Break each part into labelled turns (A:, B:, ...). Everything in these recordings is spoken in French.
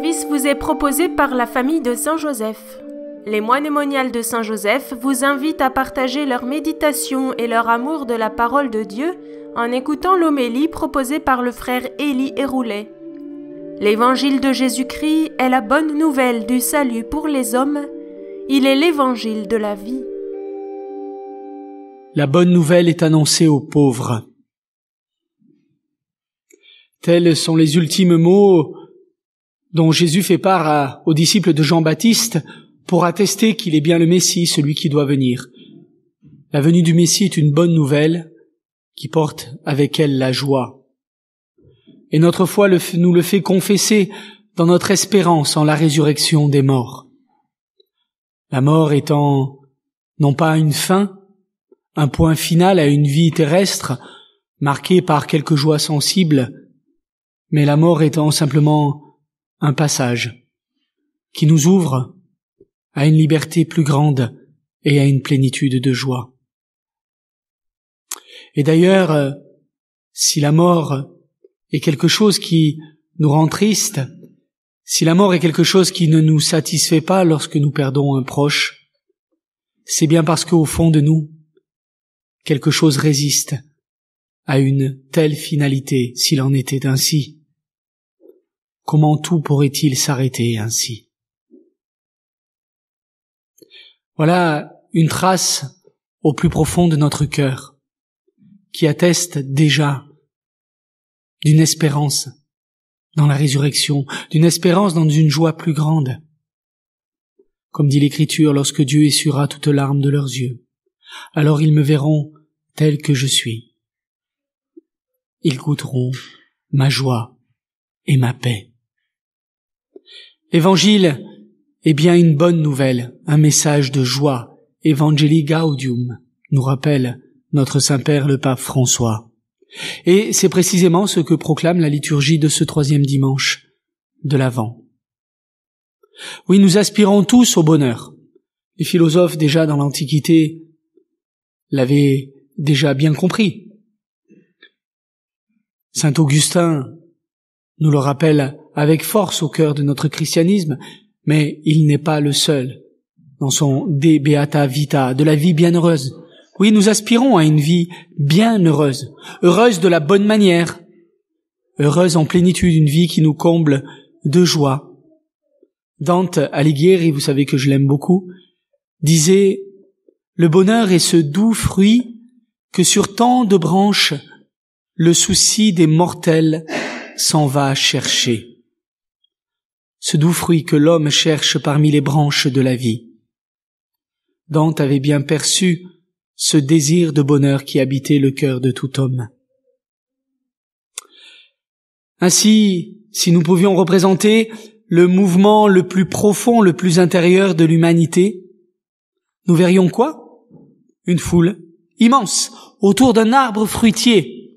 A: service vous est proposé par la famille de Saint-Joseph. Les moines moniales de Saint-Joseph vous invitent à partager leur méditation et leur amour de la parole de Dieu en écoutant l'homélie proposée par le frère Élie Héroulet. L'évangile de Jésus-Christ est la bonne nouvelle du salut pour les hommes. Il est l'évangile de la vie. La bonne nouvelle est annoncée aux pauvres. Tels sont les ultimes mots dont Jésus fait part aux disciples de Jean-Baptiste pour attester qu'il est bien le Messie, celui qui doit venir. La venue du Messie est une bonne nouvelle qui porte avec elle la joie. Et notre foi nous le fait confesser dans notre espérance en la résurrection des morts. La mort étant non pas une fin, un point final à une vie terrestre marquée par quelques joies sensibles, mais la mort étant simplement un passage qui nous ouvre à une liberté plus grande et à une plénitude de joie. Et d'ailleurs, euh, si la mort est quelque chose qui nous rend triste, si la mort est quelque chose qui ne nous satisfait pas lorsque nous perdons un proche, c'est bien parce qu'au fond de nous, quelque chose résiste à une telle finalité, s'il en était ainsi. Comment tout pourrait-il s'arrêter ainsi Voilà une trace au plus profond de notre cœur qui atteste déjà d'une espérance dans la résurrection, d'une espérance dans une joie plus grande. Comme dit l'Écriture, lorsque Dieu essuiera toutes larmes de leurs yeux, alors ils me verront tel que je suis. Ils goûteront ma joie et ma paix. Évangile est bien une bonne nouvelle, un message de joie. Evangelii Gaudium nous rappelle notre Saint-Père le Pape François. Et c'est précisément ce que proclame la liturgie de ce troisième dimanche de l'Avent. Oui, nous aspirons tous au bonheur. Les philosophes déjà dans l'Antiquité l'avaient déjà bien compris. Saint Augustin nous le rappelle avec force au cœur de notre christianisme, mais il n'est pas le seul dans son De Beata Vita, de la vie bienheureuse. Oui, nous aspirons à une vie bienheureuse, heureuse de la bonne manière, heureuse en plénitude, une vie qui nous comble de joie. Dante Alighieri, vous savez que je l'aime beaucoup, disait Le bonheur est ce doux fruit que sur tant de branches le souci des mortels s'en va chercher ce doux fruit que l'homme cherche parmi les branches de la vie. Dante avait bien perçu ce désir de bonheur qui habitait le cœur de tout homme. Ainsi, si nous pouvions représenter le mouvement le plus profond, le plus intérieur de l'humanité, nous verrions quoi Une foule immense autour d'un arbre fruitier,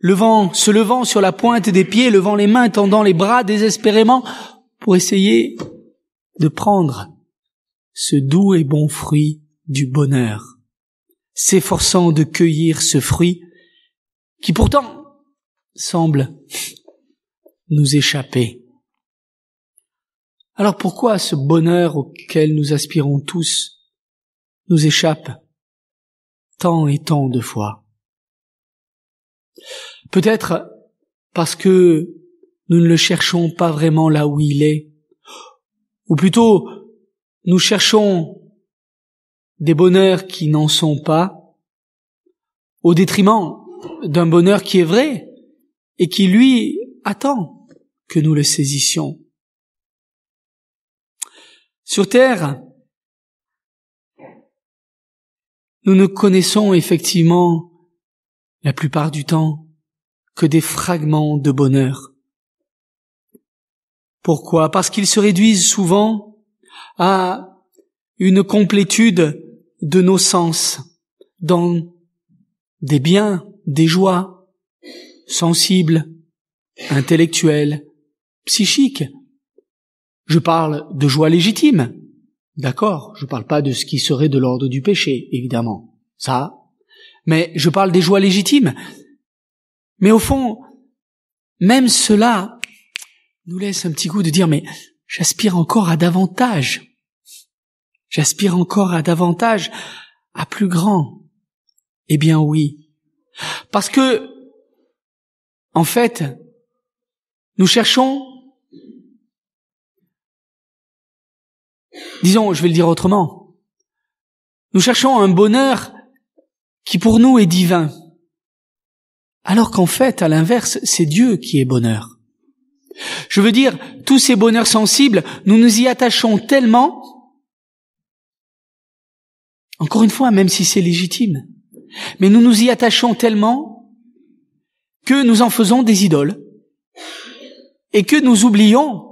A: levant, se levant sur la pointe des pieds, levant les mains, tendant les bras désespérément pour essayer de prendre ce doux et bon fruit du bonheur, s'efforçant de cueillir ce fruit qui pourtant semble nous échapper. Alors pourquoi ce bonheur auquel nous aspirons tous nous échappe tant et tant de fois Peut-être parce que nous ne le cherchons pas vraiment là où il est, ou plutôt nous cherchons des bonheurs qui n'en sont pas, au détriment d'un bonheur qui est vrai et qui, lui, attend que nous le saisissions. Sur Terre, nous ne connaissons effectivement la plupart du temps que des fragments de bonheur. Pourquoi Parce qu'ils se réduisent souvent à une complétude de nos sens dans des biens, des joies, sensibles, intellectuelles, psychiques. Je parle de joies légitimes, D'accord, je ne parle pas de ce qui serait de l'ordre du péché, évidemment. Ça. Mais je parle des joies légitimes. Mais au fond, même cela nous laisse un petit goût de dire, mais j'aspire encore à davantage. J'aspire encore à davantage, à plus grand. Eh bien oui. Parce que, en fait, nous cherchons, disons, je vais le dire autrement, nous cherchons un bonheur qui pour nous est divin, alors qu'en fait, à l'inverse, c'est Dieu qui est bonheur. Je veux dire, tous ces bonheurs sensibles, nous nous y attachons tellement, encore une fois, même si c'est légitime, mais nous nous y attachons tellement que nous en faisons des idoles et que nous oublions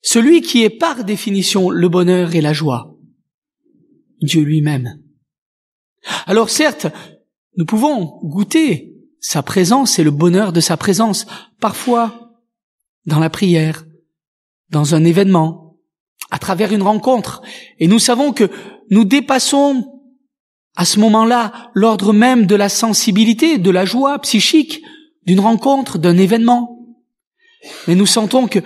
A: celui qui est par définition le bonheur et la joie, Dieu lui-même. Alors certes, nous pouvons goûter sa présence et le bonheur de sa présence, parfois dans la prière, dans un événement, à travers une rencontre. Et nous savons que nous dépassons à ce moment-là l'ordre même de la sensibilité, de la joie psychique, d'une rencontre, d'un événement. Mais nous sentons que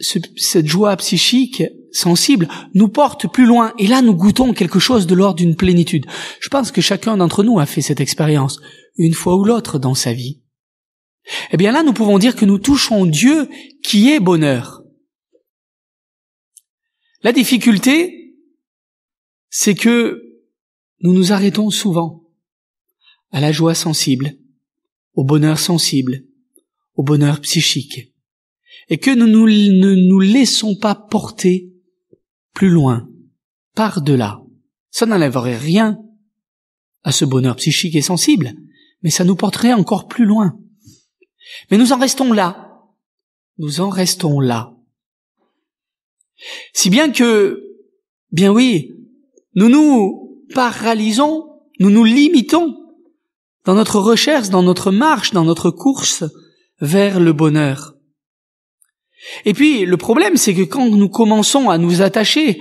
A: cette joie psychique sensible nous porte plus loin et là nous goûtons quelque chose de l'ordre d'une plénitude. Je pense que chacun d'entre nous a fait cette expérience une fois ou l'autre dans sa vie. Eh bien là, nous pouvons dire que nous touchons Dieu qui est bonheur. La difficulté, c'est que nous nous arrêtons souvent à la joie sensible, au bonheur sensible, au bonheur psychique, et que nous, ne nous laissons pas porter plus loin, par-delà. Ça n'enlèverait rien à ce bonheur psychique et sensible, mais ça nous porterait encore plus loin. Mais nous en restons là. Nous en restons là. Si bien que, bien oui, nous nous paralysons, nous nous limitons dans notre recherche, dans notre marche, dans notre course vers le bonheur. Et puis, le problème, c'est que quand nous commençons à nous attacher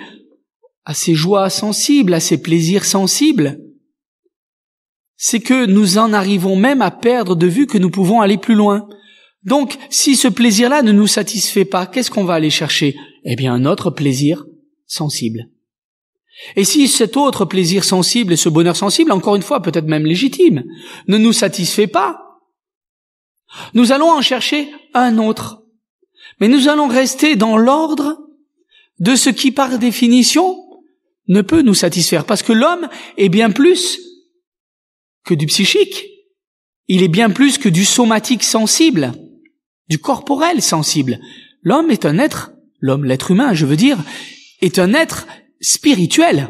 A: à ces joies sensibles, à ces plaisirs sensibles, c'est que nous en arrivons même à perdre de vue que nous pouvons aller plus loin. Donc, si ce plaisir-là ne nous satisfait pas, qu'est-ce qu'on va aller chercher Eh bien, un autre plaisir sensible. Et si cet autre plaisir sensible et ce bonheur sensible, encore une fois, peut-être même légitime, ne nous satisfait pas, nous allons en chercher un autre. Mais nous allons rester dans l'ordre de ce qui, par définition, ne peut nous satisfaire. Parce que l'homme est bien plus que du psychique. Il est bien plus que du somatique sensible, du corporel sensible. L'homme est un être, l'homme, l'être humain, je veux dire, est un être spirituel.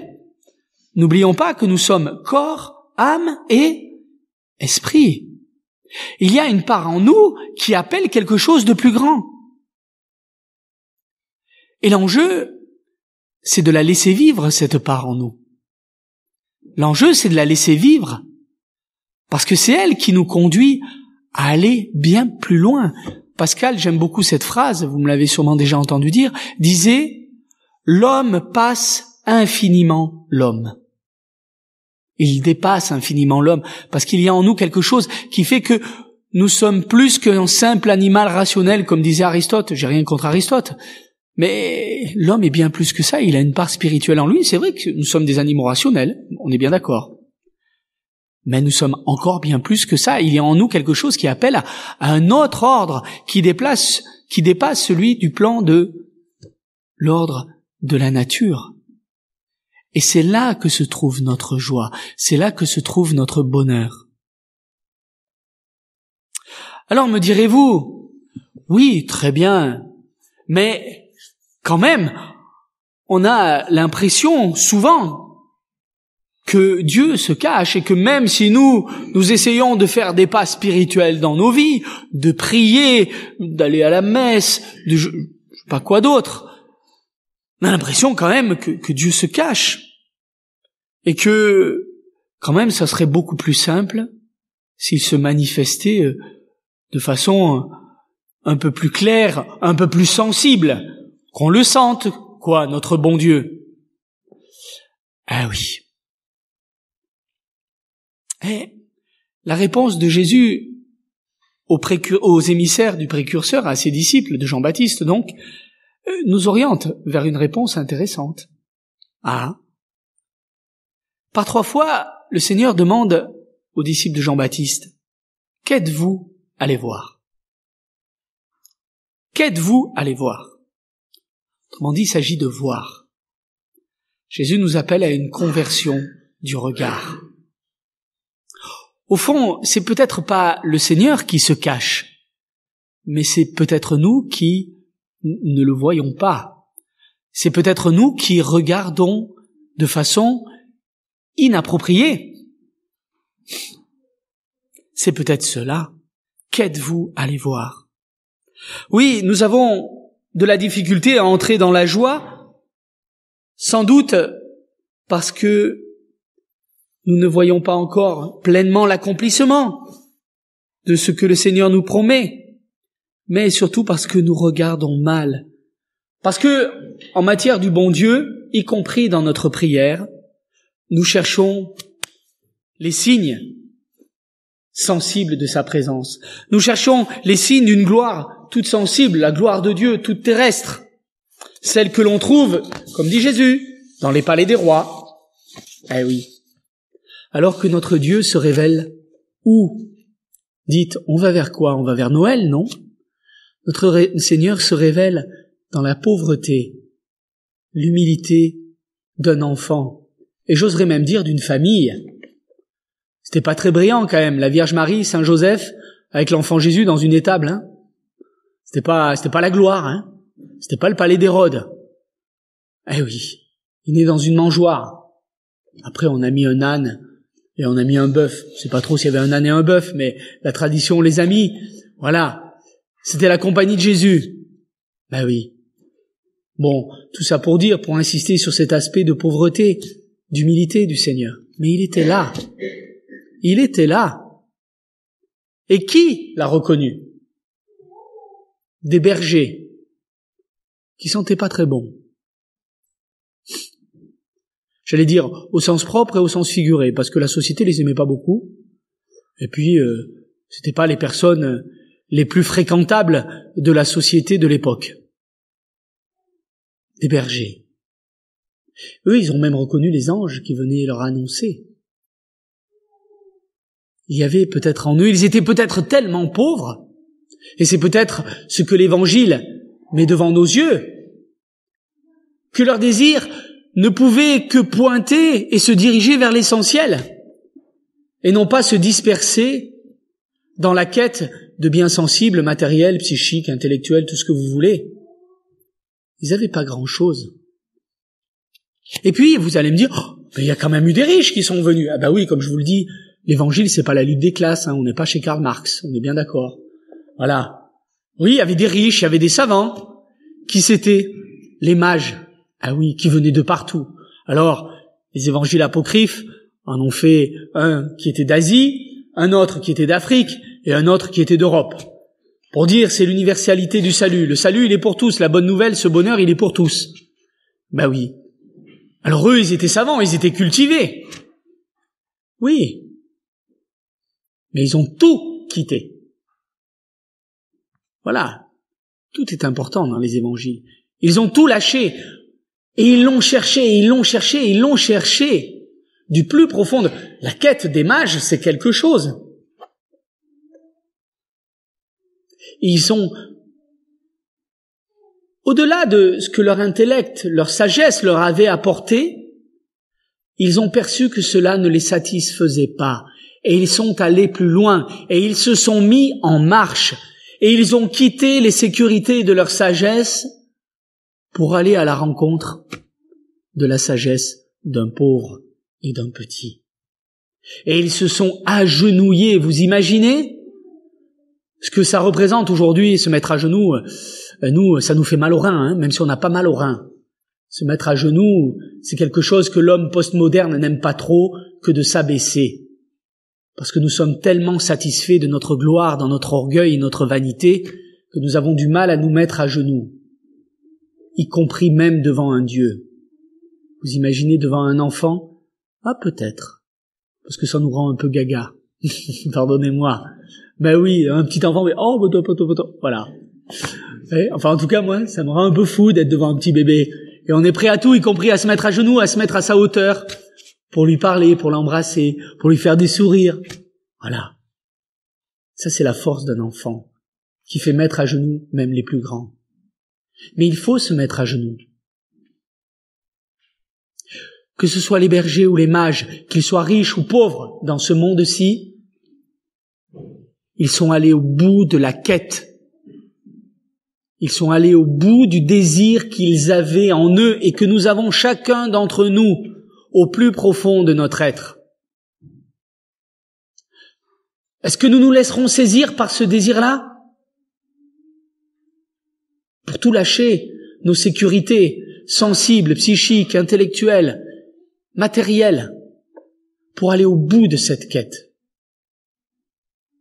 A: N'oublions pas que nous sommes corps, âme et esprit. Il y a une part en nous qui appelle quelque chose de plus grand. Et l'enjeu, c'est de la laisser vivre, cette part en nous. L'enjeu, c'est de la laisser vivre parce que c'est elle qui nous conduit à aller bien plus loin. Pascal, j'aime beaucoup cette phrase, vous me l'avez sûrement déjà entendu dire, disait L'homme passe infiniment l'homme. Il dépasse infiniment l'homme, parce qu'il y a en nous quelque chose qui fait que nous sommes plus qu'un simple animal rationnel, comme disait Aristote. J'ai rien contre Aristote. Mais l'homme est bien plus que ça, il a une part spirituelle en lui. C'est vrai que nous sommes des animaux rationnels, on est bien d'accord. Mais nous sommes encore bien plus que ça. Il y a en nous quelque chose qui appelle à, un autre ordre qui déplace, qui dépasse celui du plan de l'ordre de la nature. Et c'est là que se trouve notre joie, c'est là que se trouve notre bonheur. Alors me direz-vous, oui, très bien, mais quand même, on a l'impression souvent que Dieu se cache et que même si nous, nous essayons de faire des pas spirituels dans nos vies, de prier, d'aller à la messe, de je, pas quoi d'autre, on a l'impression quand même que, que Dieu se cache. Et que, quand même, ça serait beaucoup plus simple s'il se manifestait euh, de façon euh, un peu plus claire, un peu plus sensible, qu'on le sente, quoi, notre bon Dieu. Ah oui. Et hein? la réponse de Jésus aux, émissaires du précurseur, à ses disciples, de Jean-Baptiste donc, euh, nous oriente vers une réponse intéressante. Ah. Par trois fois, le Seigneur demande aux disciples de Jean-Baptiste, qu'êtes-vous allé voir? Qu'êtes-vous allé voir? Autrement dit, il s'agit de voir. Jésus nous appelle à une conversion du regard. Au fond, c'est peut-être pas le Seigneur qui se cache, mais c'est peut-être nous qui ne le voyons pas. C'est peut-être nous qui regardons de façon inappropriée. C'est peut-être cela. Qu'êtes-vous allé voir Oui, nous avons de la difficulté à entrer dans la joie, sans doute parce que nous ne voyons pas encore pleinement l'accomplissement de ce que le Seigneur nous promet, mais surtout parce que nous regardons mal. Parce que, en matière du bon Dieu, y compris dans notre prière, nous cherchons les signes sensibles de sa présence. Nous cherchons les signes d'une gloire toute sensible, la gloire de Dieu toute terrestre, celle que l'on trouve, comme dit Jésus, dans les palais des rois. Eh oui, alors que notre Dieu se révèle où Dites, on va vers quoi On va vers Noël, non Notre Seigneur se révèle dans la pauvreté, l'humilité d'un enfant, et j'oserais même dire d'une famille. C'était pas très brillant quand même, la Vierge Marie, Saint Joseph, avec l'enfant Jésus dans une étable. Hein c'était pas, c'était pas la gloire, hein c'était pas le palais d'Hérode. Eh oui, il est dans une mangeoire. Après, on a mis un âne et on a mis un bœuf. Je sais pas trop s'il y avait un âne et un bœuf, mais la tradition les a mis. Voilà. C'était la compagnie de Jésus. Ben oui. Bon, tout ça pour dire, pour insister sur cet aspect de pauvreté, d'humilité du Seigneur. Mais il était là. Il était là. Et qui l'a reconnu Des bergers qui sentaient pas très bon j'allais dire, au sens propre et au sens figuré, parce que la société les aimait pas beaucoup. Et puis, ce euh, c'était pas les personnes les plus fréquentables de la société de l'époque. Des bergers. Eux, ils ont même reconnu les anges qui venaient leur annoncer. Il y avait peut-être en eux, ils étaient peut-être tellement pauvres, et c'est peut-être ce que l'évangile met devant nos yeux, que leur désir ne pouvaient que pointer et se diriger vers l'essentiel, et non pas se disperser dans la quête de biens sensibles, matériels, psychiques, intellectuels, tout ce que vous voulez. Ils n'avaient pas grand-chose. Et puis, vous allez me dire, oh, il y a quand même eu des riches qui sont venus. Ah bah oui, comme je vous le dis, l'évangile, c'est pas la lutte des classes, hein. on n'est pas chez Karl Marx, on est bien d'accord. Voilà. Oui, il y avait des riches, il y avait des savants. Qui c'était Les mages. Ah oui, qui venait de partout. Alors, les évangiles apocryphes en ont fait un qui était d'Asie, un autre qui était d'Afrique et un autre qui était d'Europe. Pour dire, c'est l'universalité du salut. Le salut, il est pour tous. La bonne nouvelle, ce bonheur, il est pour tous. Bah ben oui. Alors eux, ils étaient savants, ils étaient cultivés. Oui. Mais ils ont tout quitté. Voilà. Tout est important dans les évangiles. Ils ont tout lâché. Et ils l'ont cherché, ils l'ont cherché, ils l'ont cherché du plus profond. La quête des mages, c'est quelque chose. ils ont, au-delà de ce que leur intellect, leur sagesse leur avait apporté, ils ont perçu que cela ne les satisfaisait pas, et ils sont allés plus loin, et ils se sont mis en marche, et ils ont quitté les sécurités de leur sagesse pour aller à la rencontre de la sagesse d'un pauvre et d'un petit. Et ils se sont agenouillés, vous imaginez ce que ça représente aujourd'hui, se mettre à genoux, euh, nous, ça nous fait mal aux reins, hein, même si on n'a pas mal aux reins. Se mettre à genoux, c'est quelque chose que l'homme postmoderne n'aime pas trop que de s'abaisser. Parce que nous sommes tellement satisfaits de notre gloire, dans notre orgueil et notre vanité, que nous avons du mal à nous mettre à genoux y compris même devant un Dieu. Vous imaginez devant un enfant Ah peut-être, parce que ça nous rend un peu gaga. Pardonnez-moi. Ben oui, un petit enfant, mais oh, poto, poto. voilà. enfin, en tout cas, moi, ça me rend un peu fou d'être devant un petit bébé. Et on est prêt à tout, y compris à se mettre à genoux, à se mettre à sa hauteur, pour lui parler, pour l'embrasser, pour lui faire des sourires. Voilà. Ça, c'est la force d'un enfant, qui fait mettre à genoux même les plus grands. Mais il faut se mettre à genoux. Que ce soit les bergers ou les mages, qu'ils soient riches ou pauvres dans ce monde-ci, ils sont allés au bout de la quête. Ils sont allés au bout du désir qu'ils avaient en eux et que nous avons chacun d'entre nous au plus profond de notre être. Est-ce que nous nous laisserons saisir par ce désir-là tout lâcher, nos sécurités sensibles, psychiques, intellectuelles, matérielles, pour aller au bout de cette quête,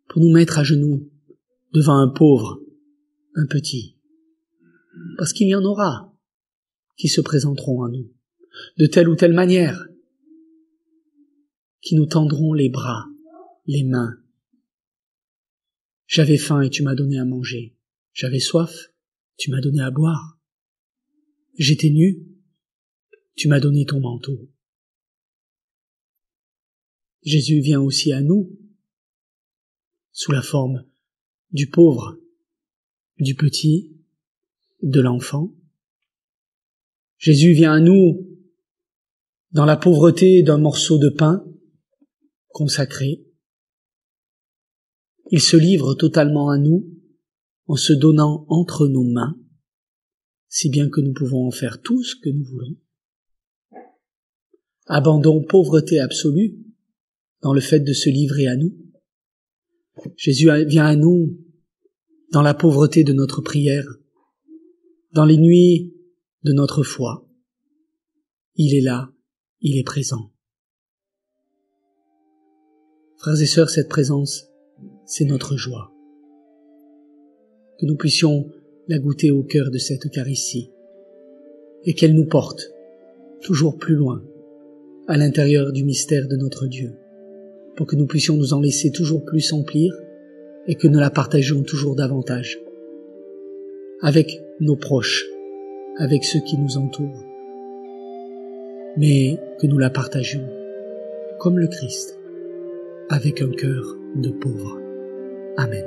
A: pour nous mettre à genoux devant un pauvre, un petit, parce qu'il y en aura qui se présenteront à nous, de telle ou telle manière, qui nous tendront les bras, les mains. J'avais faim et tu m'as donné à manger. J'avais soif tu m'as donné à boire. J'étais nu, tu m'as donné ton manteau. Jésus vient aussi à nous sous la forme du pauvre, du petit, de l'enfant. Jésus vient à nous dans la pauvreté d'un morceau de pain consacré. Il se livre totalement à nous en se donnant entre nos mains, si bien que nous pouvons en faire tout ce que nous voulons. Abandon, pauvreté absolue dans le fait de se livrer à nous. Jésus vient à nous dans la pauvreté de notre prière, dans les nuits de notre foi. Il est là, il est présent. Frères et sœurs, cette présence, c'est notre joie que nous puissions la goûter au cœur de cette caricie et qu'elle nous porte toujours plus loin, à l'intérieur du mystère de notre Dieu, pour que nous puissions nous en laisser toujours plus s'emplir et que nous la partagions toujours davantage, avec nos proches, avec ceux qui nous entourent, mais que nous la partagions, comme le Christ, avec un cœur de pauvre. Amen.